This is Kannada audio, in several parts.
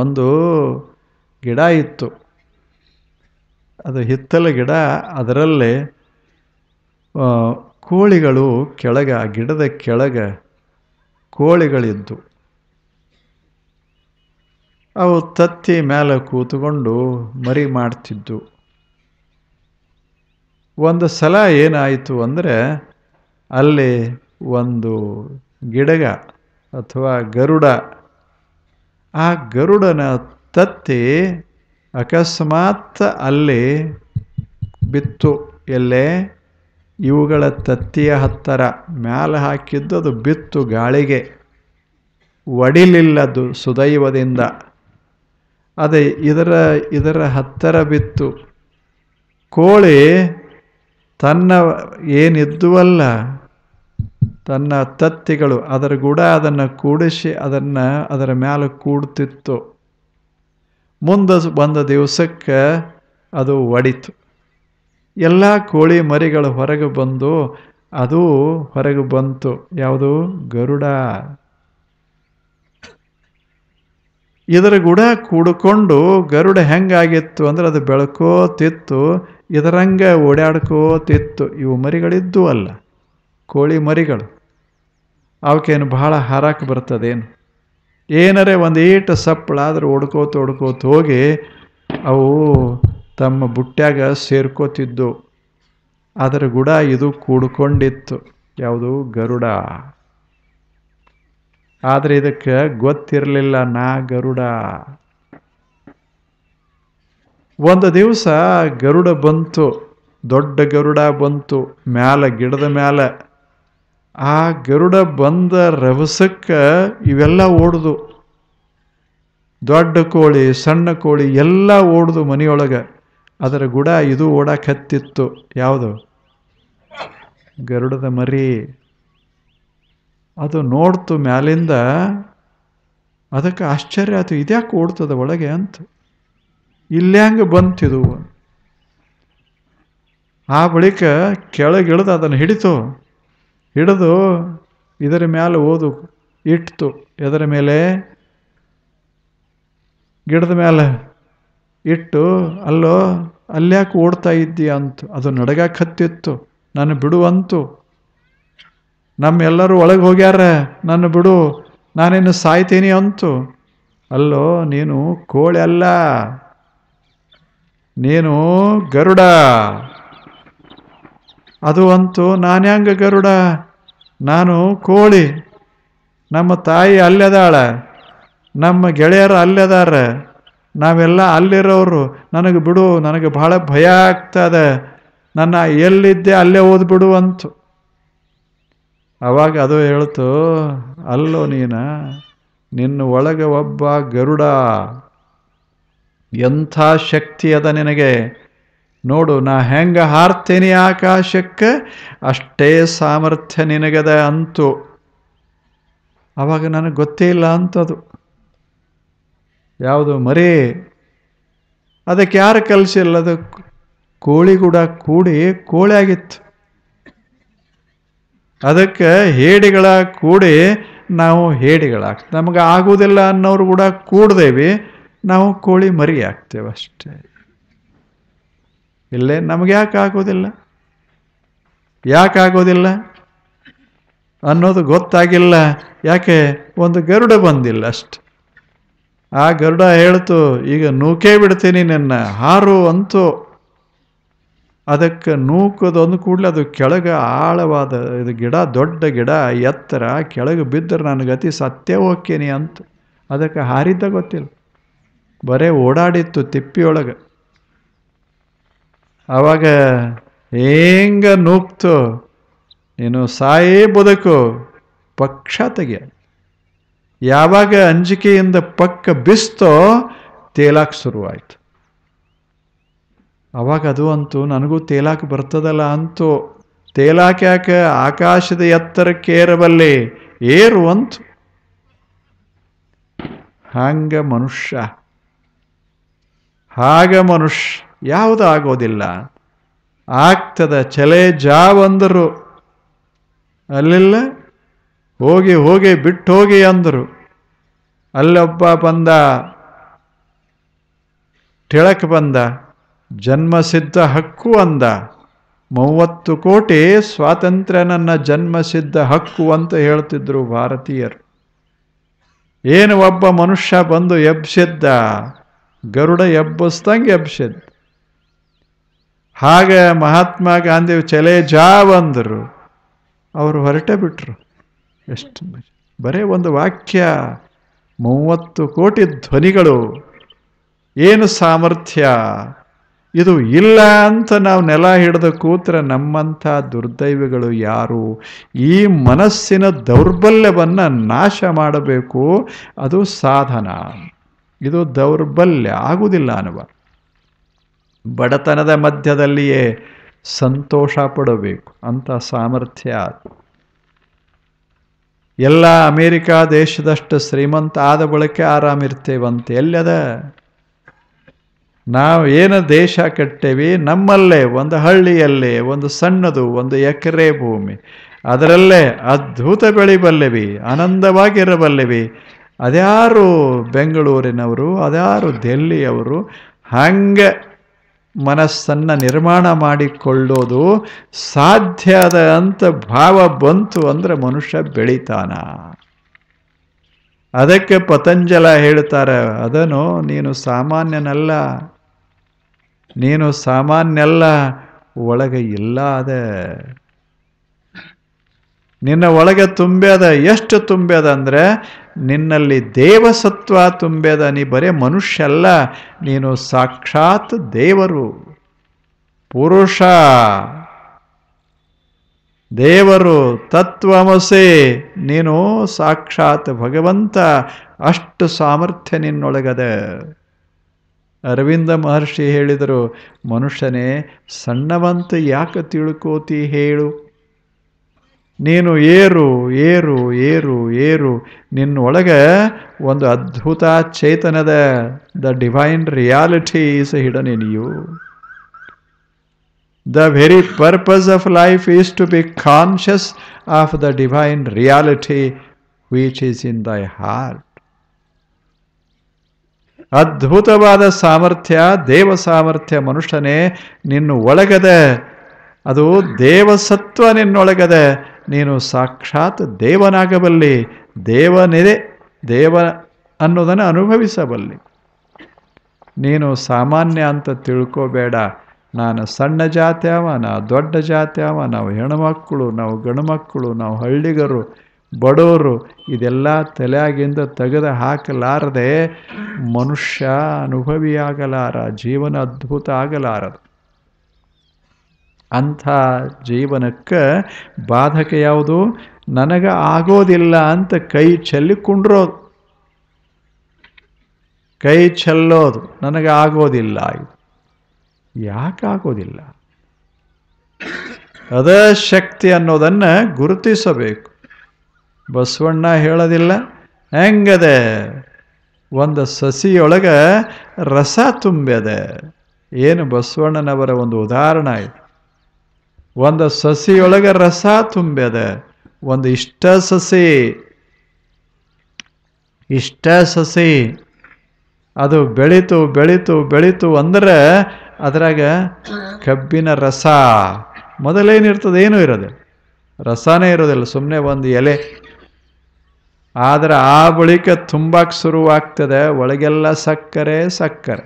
ಒಂದು ಗಿಡ ಇತ್ತು ಅದು ಹಿತ್ತಲ ಗಿಡ ಅದರಲ್ಲಿ ಕೋಳಿಗಳು ಕೆಳಗೆ ಆ ಗಿಡದ ಕೆಳಗೆ ಕೋಳಿಗಳಿದ್ದು ಅವು ತತ್ತಿ ಮೇಲೆ ಕೂತ್ಕೊಂಡು ಮರಿ ಮಾಡ್ತಿದ್ದು ಒಂದು ಸಲ ಏನಾಯಿತು ಅಂದರೆ ಅಲ್ಲಿ ಒಂದು ಗಿಡಗ ಅಥವಾ ಗರುಡ ಆ ಗರುಡನ ತತ್ತಿ ಅಕಸ್ಮಾತ್ ಅಲ್ಲಿ ಬಿತ್ತು ಎಲ್ಲೇ ಇವುಗಳ ತತ್ತಿಯ ಹತ್ತರ ಮ್ಯಾಲೆ ಹಾಕಿದ್ದು ಅದು ಬಿತ್ತು ಗಾಳಿಗೆ ಒಡಿಲಿಲ್ಲದು ಸುದೈವದಿಂದ ಅದೇ ಇದರ ಇದರ ಹತ್ತರ ಬಿತ್ತು ಕೋಳಿ ತನ್ನ ಏನಿದ್ದುವಲ್ಲ ತನ್ನ ತತ್ತಿಗಳು ಅದರ ಗುಡ ಅದನ್ನು ಕೂಡಿಸಿ ಅದನ್ನು ಅದರ ಮೇಲೆ ಕೂಡ್ತಿತ್ತು ಮುಂದೆ ಬಂದ ದಿವಸಕ್ಕೆ ಅದು ಒಡಿತು ಎಲ್ಲ ಕೋಳಿ ಮರಿಗಳು ಹೊರಗೆ ಬಂದು ಅದು ಹೊರಗೆ ಬಂತು ಯಾವುದು ಗರುಡ ಇದರ ಗುಡ ಕೂಡಿಕೊಂಡು ಗರುಡ ಹೆಂಗಾಗಿತ್ತು ಅಂದ್ರೆ ಅದು ಬೆಳ್ಕೋತಿತ್ತು ಇದರಂಗೆ ಓಡಾಡ್ಕೋತಿತ್ತು ಇವು ಮರಿಗಳಿದ್ದು ಅಲ್ಲ ಕೋಳಿ ಮರಿಗಳು ಅವಕ್ಕೇನು ಬಹಳ ಹಾರಾಕ ಬರ್ತದೇನು ಏನರೇ ಒಂದು ಏಟ ಸಪ್ಪಳ ಆದರೂ ಹೊಡ್ಕೋತ ಹೊಡ್ಕೋತ ಹೋಗಿ ಅವು ತಮ್ಮ ಬುಟ್ಟ್ಯಾಗ ಸೇರ್ಕೋತಿದ್ದು ಅದರ ಗುಡ ಇದು ಕೂಡ್ಕೊಂಡಿತ್ತು ಯಾವುದು ಗರುಡ ಆದರೆ ಇದಕ್ಕೆ ಗೊತ್ತಿರಲಿಲ್ಲ ನಾ ಗರುಡ ಒಂದು ದಿವಸ ಗರುಡ ಬಂತು ದೊಡ್ಡ ಗರುಡ ಬಂತು ಮ್ಯಾಲ ಗಿಡದ ಮ್ಯಾಲ ಆ ಗರುಡ ಬಂದ ರಭಸಕ್ಕೆ ಇವೆಲ್ಲ ಓಡ್ದು ದೊಡ್ಡ ಕೋಳಿ ಸಣ್ಣ ಕೋಳಿ ಎಲ್ಲ ಓಡ್ದು ಮನೆಯೊಳಗೆ ಅದರ ಗುಡ ಇದು ಓಡಾಕತ್ತಿತ್ತು ಯಾವುದು ಗರುಡದ ಮರಿ ಅದು ನೋಡ್ತು ಮ್ಯಾಲಿಂದ ಅದಕ್ಕೆ ಆಶ್ಚರ್ಯ ಆಯಿತು ಇದ್ಯಾಕೆ ಓಡ್ತದ ಒಳಗೆ ಅಂತ ಇಲ್ಲೇ ಬಂತಿದು ಆ ಬಳಿಕ ಕೆಳಗಿಳಿದು ಅದನ್ನು ಹಿಡಿತು ಹಿಡಿದು ಇದರ ಮೇಲೆ ಓದು ಇಟ್ಟು ಎದರ ಮೇಲೆ ಗಿಡದ ಮೇಲೆ ಇಟ್ಟು ಅಲ್ಲೋ ಅಲ್ಯಾಕೆ ಓಡ್ತಾ ಇದ್ದೀಯ ಅಂತ ಅದು ನಡಗಾಕತ್ತಿತ್ತು ನಾನು ಬಿಡುವಂತು ನಮ್ಮೆಲ್ಲರೂ ಒಳಗೆ ಹೋಗ್ಯಾರ ನನ್ನ ಬಿಡು ನಾನೇನು ಸಾಯ್ತೀನಿ ಅಂತು ಅಲ್ಲೋ ನೀನು ಕೋಳಿ ಅಲ್ಲ ನೀನು ಗರುಡ ಅದು ಅಂತೂ ನಾನ್ಯಾಂಗ ಗರುಡ ನಾನು ಕೋಳಿ ನಮ್ಮ ತಾಯಿ ಅಲ್ಲೆದಾಳ ನಮ್ಮ ಗೆಳೆಯರು ಅಲ್ಲೆದಾರ ನಾವೆಲ್ಲ ಅಲ್ಲಿರೋರು ನನಗೆ ಬಿಡು ನನಗೆ ಭಾಳ ಭಯ ಆಗ್ತದೆ ನನ್ನ ಎಲ್ಲಿದ್ದೆ ಅಲ್ಲೇ ಓದ್ಬಿಡು ಅಂತು ಅವಾಗ ಅದು ಹೇಳ್ತು ಅಲ್ಲೋ ನೀನ ನಿನ್ನ ಒಳಗೆ ಒಬ್ಬ ಗರುಡ ಎಂಥ ಶಕ್ತಿ ಅದ ನಿನಗೆ ನೋಡು ನಾ ಹೆಂಗೆ ಹಾರ್ತೇನೆ ಆಕಾಶಕ್ಕೆ ಅಷ್ಟೇ ಸಾಮರ್ಥ್ಯ ನಿನಗದ ಅಂತು ಆವಾಗ ನನಗೆ ಗೊತ್ತೇ ಇಲ್ಲ ಅಂತದು ಯಾವುದು ಮರಿ ಅದಕ್ಕೆ ಯಾರು ಕಲಿಸಿಲ್ಲ ಅದು ಕೋಳಿ ಕೂಡ ಕೂಡಿ ಕೋಳಿ ಆಗಿತ್ತು ಅದಕ್ಕೆ ಹೇಡಿಗಳ ಕೂಡಿ ನಾವು ಹೇಡಿಗಳಾಗ್ತೇವೆ ನಮಗೆ ಆಗುವುದಿಲ್ಲ ಅನ್ನೋರು ಕೂಡ ಕೂಡ್ದೇವಿ ನಾವು ಕೋಳಿ ಮರಿ ಆಗ್ತೇವೆ ಅಷ್ಟೇ ಇಲ್ಲೇ ನಮಗೆ ಯಾಕೆ ಆಗೋದಿಲ್ಲ ಯಾಕೆ ಆಗೋದಿಲ್ಲ ಅನ್ನೋದು ಗೊತ್ತಾಗಿಲ್ಲ ಯಾಕೆ ಒಂದು ಗರುಡ ಬಂದಿಲ್ಲ ಅಷ್ಟು ಆ ಗರುಡ ಹೇಳ್ತು ಈಗ ನೂಕೇ ಬಿಡ್ತೀನಿ ನಿನ್ನ ಹಾರು ಅಂತೂ ಅದಕ್ಕೆ ನೂಕದೊಂದು ಕೂಡಲೇ ಅದು ಕೆಳಗೆ ಆಳವಾದ ಇದು ಗಿಡ ದೊಡ್ಡ ಗಿಡ ಎತ್ತರ ಕೆಳಗೆ ಬಿದ್ದರೆ ನನ್ನ ಗತಿ ಸತ್ಯ ಹೋಗ್ತೀನಿ ಅಂತ ಅದಕ್ಕೆ ಹಾರಿದ್ದ ಗೊತ್ತಿಲ್ಲ ಬರೇ ಓಡಾಡಿತ್ತು ತಿಪ್ಪಿಯೊಳಗೆ ಆವಾಗ ಹೆಂಗ ನೂಕ್ತು ನೀನು ಸಾಯೇ ಬದುಕು ಪಕ್ಷ ತೆಗೆಯ ಯಾವಾಗ ಅಂಜಿಕೆಯಿಂದ ಪಕ್ಕ ಬಿಸ್ತೋ ತೇಲಾಕ್ ಶುರುವಾಯಿತು ಅವಾಗ ಅದು ಅಂತೂ ನನಗೂ ತೇಲಾಕ್ ಬರ್ತದಲ್ಲ ಅಂತೂ ತೇಲಾಕ್ ಯಾಕೆ ಆಕಾಶದ ಎತ್ತರಕ್ಕೇರಬಲ್ಲಿ ಏರು ಅಂತು ಹಾಂಗ ಮನುಷ್ಯ ಹಾಗ ಮನುಷ್ಯ ಯಾವುದು ಆಗೋದಿಲ್ಲ ಆಗ್ತದ ಚಲೆ ಜಾವಂದರು ಅಲ್ಲಿಲ್ಲ ಹೋಗಿ ಹೋಗಿ ಬಿಟ್ಟು ಹೋಗಿ ಅಂದರು ಅಲ್ಲೊಬ್ಬ ಬಂದ ಟಿಳಕ್ ಬಂದ ಜನ್ಮಸಿದ್ಧ ಹಕ್ಕು ಅಂದ ಮೂವತ್ತು ಕೋಟಿ ಸ್ವಾತಂತ್ರ್ಯ ನನ್ನ ಜನ್ಮಸಿದ್ಧ ಹಕ್ಕು ಅಂತ ಹೇಳ್ತಿದ್ರು ಭಾರತೀಯರು ಏನು ಒಬ್ಬ ಮನುಷ್ಯ ಬಂದು ಎಬ್ಸಿದ್ದ ಗರುಡ ಎಬ್ಬಿಸ್ದಂಗೆ ಎಬ್ಸಿದ್ದ ಹಾಗೆ ಮಹಾತ್ಮ ಗಾಂಧಿ ಚಲೆ ಜಾವ್ ಅಂದರು ಅವರು ಹೊರಟೆ ಬಿಟ್ರು ಎಷ್ಟು ಬರೇ ಒಂದು ವಾಕ್ಯ ಮೂವತ್ತು ಕೋಟಿ ಧ್ವನಿಗಳು ಏನು ಸಾಮರ್ಥ್ಯ ಇದು ಇಲ್ಲ ಅಂತ ನಾವು ನೆಲ ಹಿಡಿದು ಕೂತ್ರೆ ನಮ್ಮಂಥ ದುರ್ದೈವಗಳು ಯಾರು ಈ ಮನಸ್ಸಿನ ದೌರ್ಬಲ್ಯವನ್ನು ನಾಶ ಮಾಡಬೇಕು ಅದು ಸಾಧನ ಇದು ದೌರ್ಬಲ್ಯ ಆಗುವುದಿಲ್ಲ ಅನ್ನುವ ಬಡತನದ ಮಧ್ಯದಲ್ಲಿಯೇ ಸಂತೋಷ ಪಡಬೇಕು ಅಂತ ಸಾಮರ್ಥ್ಯ ಎಲ್ಲ ಅಮೇರಿಕಾ ದೇಶದಷ್ಟು ಶ್ರೀಮಂತ ಆದ ಬಳಕೆ ಆರಾಮಿರ್ತೇವಂತೆ ಎಲ್ಲದ ನಾವು ಏನು ದೇಶ ಕಟ್ಟೇವಿ ನಮ್ಮಲ್ಲೇ ಒಂದು ಹಳ್ಳಿಯಲ್ಲೇ ಒಂದು ಸಣ್ಣದು ಒಂದು ಎಕರೆ ಭೂಮಿ ಅದರಲ್ಲೇ ಅದ್ಭುತ ಬೆಳಿಬಲ್ಲೆವಿ ಆನಂದವಾಗಿರಬಲ್ಲೆವಿ ಅದ್ಯಾರು ಬೆಂಗಳೂರಿನವರು ಅದ್ಯಾರು ದೆಲ್ಲಿಯವರು ಹಂಗೆ ಮನಸ್ಸನ್ನು ನಿರ್ಮಾಣ ಮಾಡಿಕೊಳ್ಳೋದು ಸಾಧ್ಯದ ಅಂತ ಭಾವ ಬಂತು ಅಂದರೆ ಮನುಷ್ಯ ಬೆಳಿತಾನ ಅದಕ್ಕೆ ಪತಂಜಲ ಹೇಳ್ತಾರೆ ಅದನ್ನು ನೀನು ಸಾಮಾನ್ಯನಲ್ಲ ನೀನು ಸಾಮಾನ್ಯಲ್ಲ ಒಳಗೆ ಇಲ್ಲ ಅದೇ ನಿನ್ನ ಒಳಗೆ ತುಂಬ್ಯದ ಎಷ್ಟು ತುಂಬ್ಯದ ಅಂದರೆ ನಿನ್ನಲ್ಲಿ ದೇವಸತ್ವ ತುಂಬೇದ ನೀ ಬರೇ ಮನುಷ್ಯಲ್ಲ ನೀನು ಸಾಕ್ಷಾತ್ ದೇವರು ಪುರುಷ ದೇವರು ತತ್ವಮಸೆ ನೀನು ಸಾಕ್ಷಾತ್ ಭಗವಂತ ಅಷ್ಟು ಸಾಮರ್ಥ್ಯ ನಿನ್ನೊಳಗದೆ ಅರವಿಂದ ಮಹರ್ಷಿ ಹೇಳಿದರು ಮನುಷ್ಯನೇ ಸಣ್ಣವಂತ ಯಾಕೆ ತಿಳ್ಕೋತಿ ಹೇಳು ನೀನು ಏರು ಏರು ಏರು ಏರು ನಿನ್ನ ಒಳಗೆ ಒಂದು ಅದ್ಭುತ ಚೇತನದ the divine reality is hidden in you the very purpose of life is to be conscious of the divine reality which is in thy heart ಅದ್ಭುತವಾದ ಸಾಮರ್ಥ್ಯ ದೇವ ಸಾಮರ್ಥ್ಯ ಮನುಷ್ಯನೇ ನಿನ್ನ ಒಳಗದೆ ಅದು ದೇವಸತ್ವ ನಿನ್ನೊಳಗದೆ ನೀನು ಸಾಕ್ಷಾತ್ ದೇವನಾಗಬಲ್ಲಿ ದೇವನಿದೆ ದೇವ ಅನ್ನೋದನ್ನು ಅನುಭವಿಸಬಲ್ಲಿ ನೀನು ಸಾಮಾನ್ಯ ಅಂತ ತಿಳ್ಕೋಬೇಡ ನಾನು ಸಣ್ಣ ಜಾತಿ ಅವ ನಾ ದೊಡ್ಡ ಜಾತಿ ಅವ ನಾವು ಹೆಣ್ಮಕ್ಕಳು ನಾವು ಗಣಮಕ್ಕಳು ನಾವು ಹಳ್ಳಿಗರು ಬಡವರು ಇದೆಲ್ಲ ತಲೆಯಾಗಿಂದ ತೆಗೆದು ಹಾಕಲಾರದೆ ಮನುಷ್ಯ ಅನುಭವಿಯಾಗಲಾರ ಜೀವನ ಅದ್ಭುತ ಆಗಲಾರದು ಅಂಥ ಜೀವನಕ್ಕೆ ಬಾಧಕ ಯಾವುದು ನನಗೆ ಆಗೋದಿಲ್ಲ ಅಂತ ಕೈ ಚೆಲ್ಲಿ ಕುಂಡ್ರೋದು ಕೈ ಚೆಲ್ಲೋದು ನನಗೆ ಆಗೋದಿಲ್ಲ ಯಾಕೆ ಆಗೋದಿಲ್ಲ ಅದ ಶಕ್ತಿ ಅನ್ನೋದನ್ನು ಗುರುತಿಸಬೇಕು ಬಸವಣ್ಣ ಹೇಳೋದಿಲ್ಲ ಹೆಂಗದೆ ಒಂದು ಸಸಿಯೊಳಗೆ ರಸ ತುಂಬಿದೆ ಏನು ಬಸವಣ್ಣನವರ ಒಂದು ಉದಾಹರಣೆ ಆಯಿತು ಒಂದು ಸಸಿಯೊಳಗೆ ರಸ ತುಂಬ್ಯದ ಒಂದು ಇಷ್ಟ ಸಸಿ ಇಷ್ಟ ಸಸಿ ಅದು ಬೆಳೀತು ಬೆಳೀತು ಬೆಳೀತು ಅಂದ್ರೆ ಅದ್ರಾಗ ಕಬ್ಬಿನ ರಸ ಮೊದಲೇನಿರ್ತದೆ ಏನೂ ಇರೋದು ರಸನೇ ಇರೋದಿಲ್ಲ ಸುಮ್ಮನೆ ಒಂದು ಎಲೆ ಆದರೆ ಆ ಬಳಿಕ ತುಂಬಕ್ಕೆ ಶುರುವಾಗ್ತದೆ ಒಳಗೆಲ್ಲ ಸಕ್ಕರೆ ಸಕ್ಕರೆ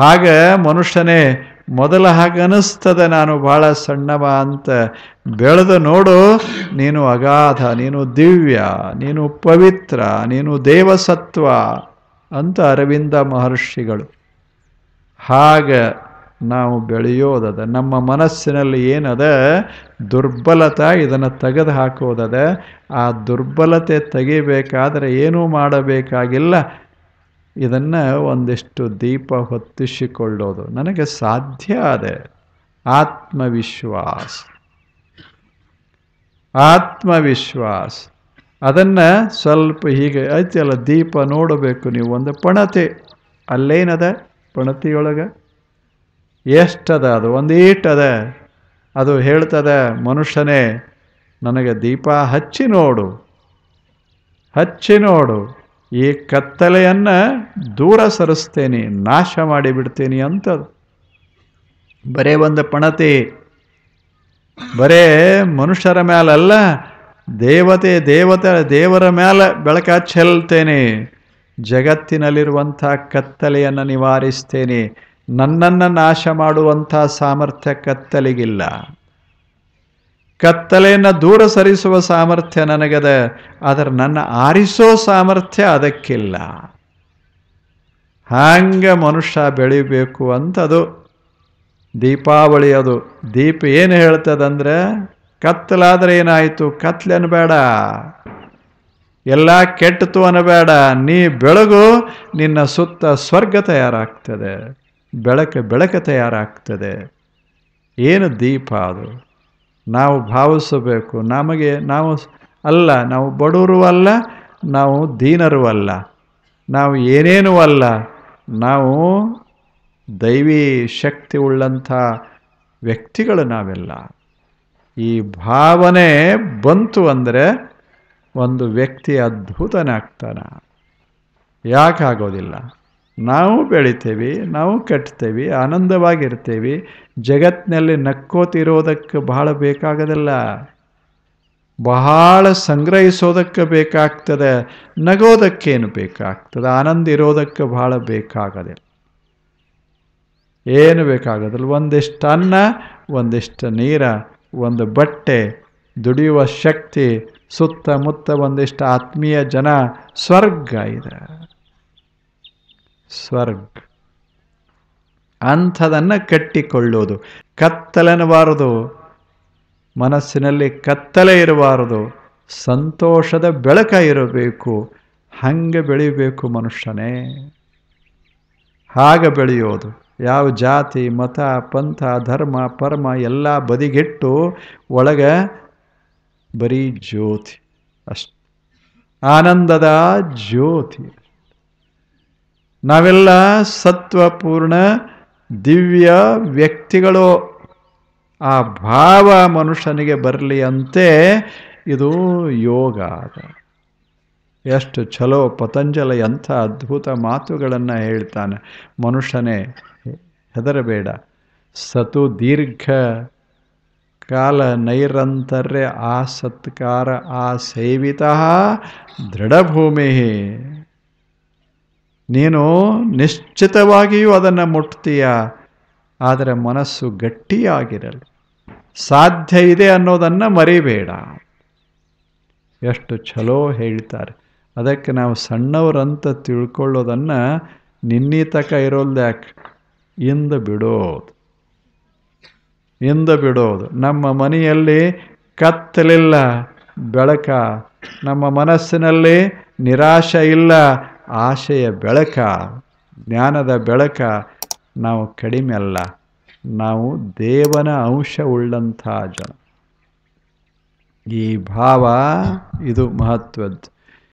ಹಾಗೆ ಮನುಷ್ಯನೇ ಮೊದಲ ಹಾಗೆ ಅನಿಸ್ತದೆ ನಾನು ಭಾಳ ಸಣ್ಣವ ಅಂತ ಬೆಳೆದು ನೋಡು ನೀನು ಅಗಾಧ ನೀನು ದಿವ್ಯ ನೀನು ಪವಿತ್ರ ನೀನು ದೇವಸತ್ವ ಅಂತ ಅರವಿಂದ ಮಹರ್ಷಿಗಳು ಹಾಗೆ ನಾವು ಬೆಳೆಯೋದದ ನಮ್ಮ ಮನಸ್ಸಿನಲ್ಲಿ ಏನದ ದುರ್ಬಲತೆ ಇದನ್ನು ತೆಗೆದು ಹಾಕೋದದ ಆ ದುರ್ಬಲತೆ ತೆಗಿಬೇಕಾದರೆ ಏನೂ ಮಾಡಬೇಕಾಗಿಲ್ಲ ಇದನ್ನು ಒಂದಿಷ್ಟು ದೀಪ ಹೊತ್ತಿಸಿಕೊಳ್ಳೋದು ನನಗೆ ಸಾಧ್ಯ ಅದೇ ಆತ್ಮವಿಶ್ವಾಸ ಆತ್ಮವಿಶ್ವಾಸ ಅದನ್ನು ಸ್ವಲ್ಪ ಹೀಗೆ ಅಲ್ಲ ದೀಪ ನೋಡಬೇಕು ನೀವು ಒಂದು ಪಣತಿ ಅಲ್ಲೇನದ ಪಣತಿಯೊಳಗೆ ಎಷ್ಟದ ಅದು ಒಂದೀಟದ ಅದು ಹೇಳ್ತದೆ ಮನುಷ್ಯನೇ ನನಗೆ ದೀಪ ಹಚ್ಚಿ ನೋಡು ಹಚ್ಚಿ ನೋಡು ಈ ಕತ್ತಲೆಯನ್ನು ದೂರ ಸರಿಸ್ತೇನೆ ನಾಶ ಮಾಡಿಬಿಡ್ತೇನೆ ಅಂತದು ಬರೇ ಒಂದು ಪಣತಿ ಬರೇ ಮನುಷ್ಯರ ಮೇಲಲ್ಲ ದೇವತೆ ದೇವತೆ ದೇವರ ಮೇಲೆ ಬೆಳಕ ಚೆಲ್ತೇನೆ ಜಗತ್ತಿನಲ್ಲಿರುವಂಥ ಕತ್ತಲೆಯನ್ನು ನಿವಾರಿಸ್ತೇನೆ ನನ್ನನ್ನು ನಾಶ ಮಾಡುವಂಥ ಸಾಮರ್ಥ್ಯ ಕತ್ತಲಿಗಿಲ್ಲ ಕತ್ತಲೆಯನ್ನು ದೂರ ಸರಿಸುವ ಸಾಮರ್ಥ್ಯ ನನಗದ ಆದರೆ ನನ್ನ ಆರಿಸೋ ಸಾಮರ್ಥ್ಯ ಅದಕ್ಕಿಲ್ಲ ಹಾಂಗೆ ಮನುಷ್ಯ ಬೆಳಿಬೇಕು ಅಂತದು ದೀಪಾವಳಿ ಅದು ದೀಪ ಏನು ಹೇಳ್ತದಂದ್ರೆ ಕತ್ತಲಾದ್ರೆ ಏನಾಯಿತು ಕತ್ಲೆ ಅನ್ಬೇಡ ಎಲ್ಲ ಕೆಟ್ಟತು ಅನ್ನಬೇಡ ನೀ ಬೆಳಗು ನಿನ್ನ ಸುತ್ತ ಸ್ವರ್ಗ ತಯಾರಾಗ್ತದೆ ಬೆಳಕ ಬೆಳಕ ತಯಾರಾಗ್ತದೆ ಏನು ದೀಪ ಅದು ನಾವು ಭಾವಿಸಬೇಕು ನಮಗೆ ನಾವು ಅಲ್ಲ ನಾವು ಬಡವರು ಅಲ್ಲ ನಾವು ದೀನರು ಅಲ್ಲ ನಾವು ಏನೇನೂ ಅಲ್ಲ ನಾವು ದೈವಿ ಶಕ್ತಿ ಉಳ್ಳಂಥ ವ್ಯಕ್ತಿಗಳು ನಾವೆಲ್ಲ ಈ ಭಾವನೆ ಬಂತು ಅಂದರೆ ಒಂದು ವ್ಯಕ್ತಿ ಅದ್ಭುತನಾಗ್ತಾನ ಯಾಕಾಗೋದಿಲ್ಲ ನಾವು ಬೆಳಿತೇವೆ ನಾವು ಕಟ್ತೇವೆ ಆನಂದವಾಗಿರ್ತೇವೆ ಜಗತ್ತಿನಲ್ಲಿ ನಕ್ಕೋತಿರೋದಕ್ಕೆ ಬಹಳ ಬೇಕಾಗದಲ್ಲ ಬಹಳ ಸಂಗ್ರಹಿಸೋದಕ್ಕೆ ಬೇಕಾಗ್ತದೆ ನಗೋದಕ್ಕೇನು ಬೇಕಾಗ್ತದೆ ಆನಂದ ಇರೋದಕ್ಕೆ ಬಹಳ ಬೇಕಾಗದೆ ಏನು ಬೇಕಾಗದಿಲ್ಲ ಒಂದಿಷ್ಟು ಅನ್ನ ಒಂದಿಷ್ಟು ನೀರ ಒಂದು ಬಟ್ಟೆ ದುಡಿಯುವ ಶಕ್ತಿ ಸುತ್ತಮುತ್ತ ಒಂದಿಷ್ಟು ಆತ್ಮೀಯ ಜನ ಸ್ವರ್ಗ ಇದೆ ಸ್ವರ್ಗ ಅಂಥದನ್ನು ಕಟ್ಟಿಕೊಳ್ಳೋದು ಕತ್ತಲೆನಬಾರದು ಮನಸ್ಸಿನಲ್ಲಿ ಕತ್ತಲೆ ಇರಬಾರದು ಸಂತೋಷದ ಬೆಳಕ ಇರಬೇಕು ಹಂಗೆ ಬೆಳಿಬೇಕು ಮನುಷ್ಯನೇ ಹಾಗೆ ಬೆಳೆಯೋದು ಯಾವ ಜಾತಿ ಮತ ಪಂಥ ಧರ್ಮ ಪರಮ ಎಲ್ಲ ಬದಿಗೆಟ್ಟು ಒಳಗೆ ಬರೀ ಜ್ಯೋತಿ ಅಷ್ಟು ಆನಂದದ ಜ್ಯೋತಿ ನಾವೆಲ್ಲ ಸತ್ವಪೂರ್ಣ ದಿವ್ಯ ವ್ಯಕ್ತಿಗಳು ಆ ಭಾವ ಮನುಷ್ಯನಿಗೆ ಬರಲಿ ಅಂತೆ ಇದು ಯೋಗ ಎಷ್ಟು ಚಲೋ ಪತಂಜಲ ಎಂಥ ಅದ್ಭುತ ಮಾತುಗಳನ್ನು ಹೇಳ್ತಾನೆ ಮನುಷ್ಯನೇ ಹೆದರಬೇಡ ಸತು ದೀರ್ಘ ಕಾಲ ನೈರಂತರ್ಯ ಆ ಸತ್ಕಾರ ಆ ಸೇವಿತ ದೃಢಭೂಮಿ ನೀನು ನಿಶ್ಚಿತವಾಗಿಯೂ ಅದನ್ನು ಮುಟ್ತೀಯ ಆದರೆ ಮನಸ್ಸು ಗಟ್ಟಿಯಾಗಿರಲಿ ಸಾಧ್ಯ ಇದೆ ಅನ್ನೋದನ್ನು ಮರಿಬೇಡ ಎಷ್ಟು ಚಲೋ ಹೇಳ್ತಾರೆ ಅದಕ್ಕೆ ನಾವು ಸಣ್ಣವರಂತ ತಿಳ್ಕೊಳ್ಳೋದನ್ನು ನಿನ್ನಿತಕ ತಕ ಯಾಕೆ ಇಂದ ಬಿಡೋದು ಇಂದ ಬಿಡೋದು ನಮ್ಮ ಮನೆಯಲ್ಲಿ ಕತ್ತಲಿಲ್ಲ ಬೆಳಕ ನಮ್ಮ ಮನಸ್ಸಿನಲ್ಲಿ ನಿರಾಶೆ ಇಲ್ಲ ಆಶೆಯ ಬೆಳಕ ಜ್ಞಾನದ ಬೆಳಕ ನಾವು ಕಡಿಮೆ ಅಲ್ಲ ನಾವು ದೇವನ ಉಳ್ಳಂಥ ಜನ ಈ ಭಾವ ಇದು ಮಹತ್ವದ್ದು